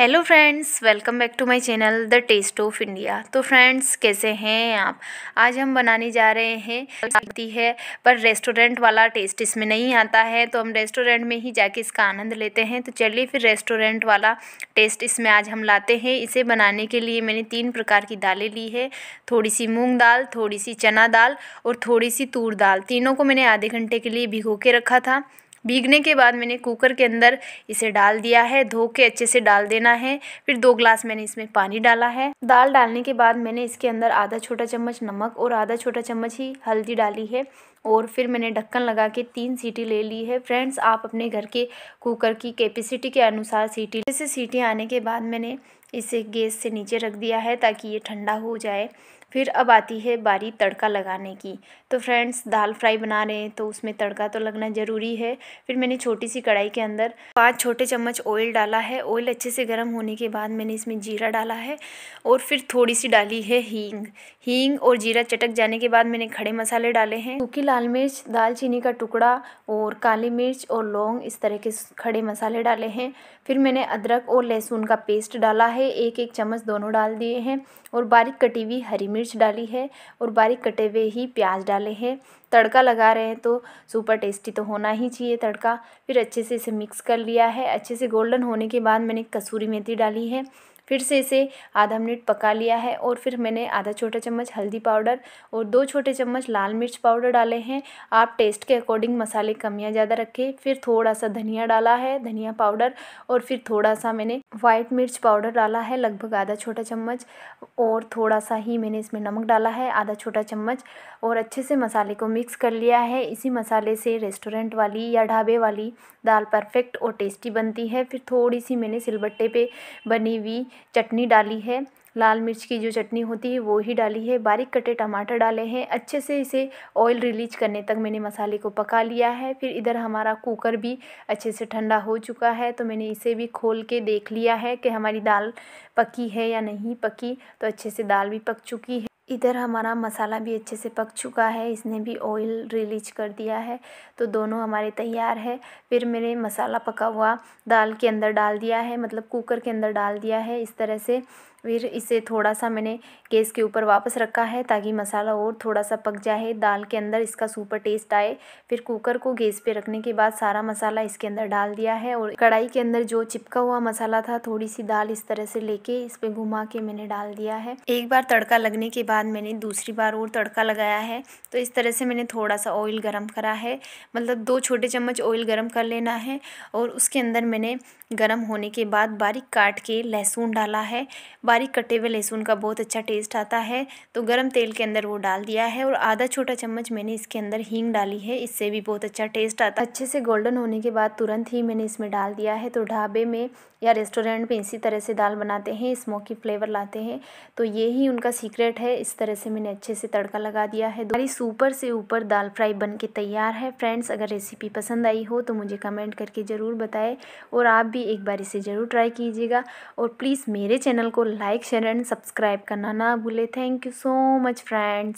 hello friends welcome back to my channel the taste of India तो friends कैसे हैं आप आज हम बनाने जा रहे हैं आती है पर रेस्टोरेंट वाला टेस्ट इसमें नहीं आता है तो हम रेस्टोरेंट में ही जाके इसका आनंद लेते हैं तो चलिए फिर रेस्टोरेंट वाला टेस्ट इसमें आज हम लाते हैं इसे बनाने के लिए मैंने तीन प्रकार की दालें ली है थोड़ी सी मूँग दाल थोड़ी सी चना दाल और थोड़ी सी तूर दाल तीनों को मैंने आधे घंटे के लिए भिगो के रखा था भीगने के बाद मैंने कुकर के अंदर इसे डाल दिया है धो के अच्छे से डाल देना है फिर दो ग्लास मैंने इसमें पानी डाला है दाल डालने के बाद मैंने इसके अंदर आधा छोटा चम्मच नमक और आधा छोटा चम्मच ही हल्दी डाली है और फिर मैंने ढक्कन लगा के तीन सीटी ले ली है फ्रेंड्स आप अपने घर के कुकर की कैपेसिटी के अनुसार सीटी जैसे सीटी आने के बाद मैंने इसे गैस से नीचे रख दिया है ताकि ये ठंडा हो जाए फिर अब आती है बारी तड़का लगाने की तो फ्रेंड्स दाल फ्राई बना रहे हैं तो उसमें तड़का तो लगना ज़रूरी है फिर मैंने छोटी सी कढ़ाई के अंदर पाँच छोटे चम्मच ऑयल डाला है ऑयल अच्छे से गर्म होने के बाद मैंने इसमें जीरा डाला है और फिर थोड़ी सी डाली है हींग हींग और जीरा चटक जाने के बाद मैंने खड़े मसाले डाले हैं सूखी लाल मिर्च दालचीनी का टुकड़ा और काली मिर्च और लौंग इस तरह के खड़े मसाले डाले हैं फिर मैंने अदरक और लहसुन का पेस्ट डाला है एक एक चम्मच दोनों डाल दिए हैं और बारीक कटी हुई हरी मिर्च डाली है और बारीक कटे हुए ही प्याज डाले हैं तड़का लगा रहे हैं तो सुपर टेस्टी तो होना ही चाहिए तड़का फिर अच्छे से इसे मिक्स कर लिया है अच्छे से गोल्डन होने के बाद मैंने कसूरी मेथी डाली है फिर से इसे आधा मिनट पका लिया है और फिर मैंने आधा छोटा चम्मच हल्दी पाउडर और दो छोटे चम्मच लाल मिर्च पाउडर डाले हैं आप टेस्ट के अकॉर्डिंग मसाले कम या ज़्यादा रखें फिर थोड़ा सा धनिया डाला है धनिया पाउडर और फिर थोड़ा सा मैंने वाइट मिर्च पाउडर डाला है लगभग आधा छोटा चम्मच और थोड़ा सा ही मैंने इसमें नमक डाला है आधा छोटा चम्मच और अच्छे से मसाले को मिक्स कर लिया है इसी मसाले से रेस्टोरेंट वाली या ढाबे वाली दाल परफेक्ट और टेस्टी बनती है फिर थोड़ी सी मैंने सिलबट्टे पे बनी हुई चटनी डाली है लाल मिर्च की जो चटनी होती है वो ही डाली है बारीक कटे टमाटर डाले हैं अच्छे से इसे ऑयल रिलीज करने तक मैंने मसाले को पका लिया है फिर इधर हमारा कुकर भी अच्छे से ठंडा हो चुका है तो मैंने इसे भी खोल के देख लिया है कि हमारी दाल पकी है या नहीं पकी तो अच्छे से दाल भी पक चुकी है इधर हमारा मसाला भी अच्छे से पक चुका है इसने भी ऑयल रिलीज कर दिया है तो दोनों हमारे तैयार है फिर मैंने मसाला पका हुआ दाल के अंदर डाल दिया है मतलब कुकर के अंदर डाल दिया है इस तरह से फिर इसे थोड़ा सा मैंने गैस के ऊपर वापस रखा है ताकि मसाला और थोड़ा सा पक जाए दाल के अंदर इसका सुपर टेस्ट आए फिर कुकर को गैस पे रखने के बाद सारा मसाला इसके अंदर डाल दिया है और कढ़ाई के अंदर जो चिपका हुआ मसाला था थोड़ी सी दाल इस तरह से लेके इस पर घुमा के मैंने डाल दिया है एक बार तड़का लगने के बाद मैंने दूसरी बार और तड़का लगाया है तो इस तरह से मैंने थोड़ा सा ऑयल गर्म करा है मतलब दो छोटे चम्मच ऑयल गर्म कर लेना है और उसके अंदर मैंने गर्म होने के बाद बारीक काट के लहसुन डाला है बारीक कटे हुए लहसुन का बहुत अच्छा टेस्ट आता है तो गर्म तेल के अंदर वो डाल दिया है और आधा छोटा चम्मच मैंने इसके अंदर हींग डाली है इससे भी बहुत अच्छा टेस्ट आता है अच्छे से गोल्डन होने के बाद तुरंत ही मैंने इसमें डाल दिया है तो ढाबे में या रेस्टोरेंट में इसी तरह से दाल बनाते हैं स्मोकी फ्लेवर लाते हैं तो ये ही उनका सीक्रेट है इस तरह से मैंने अच्छे से तड़का लगा दिया है हमारी सुपर से ऊपर दाल फ्राई बन के तैयार है फ्रेंड्स अगर रेसिपी पसंद आई हो तो मुझे कमेंट करके ज़रूर बताएं और आप भी एक बार इसे ज़रूर ट्राई कीजिएगा और प्लीज़ मेरे चैनल को लाइक शेयर एंड सब्सक्राइब करना ना भूले thank you so much friends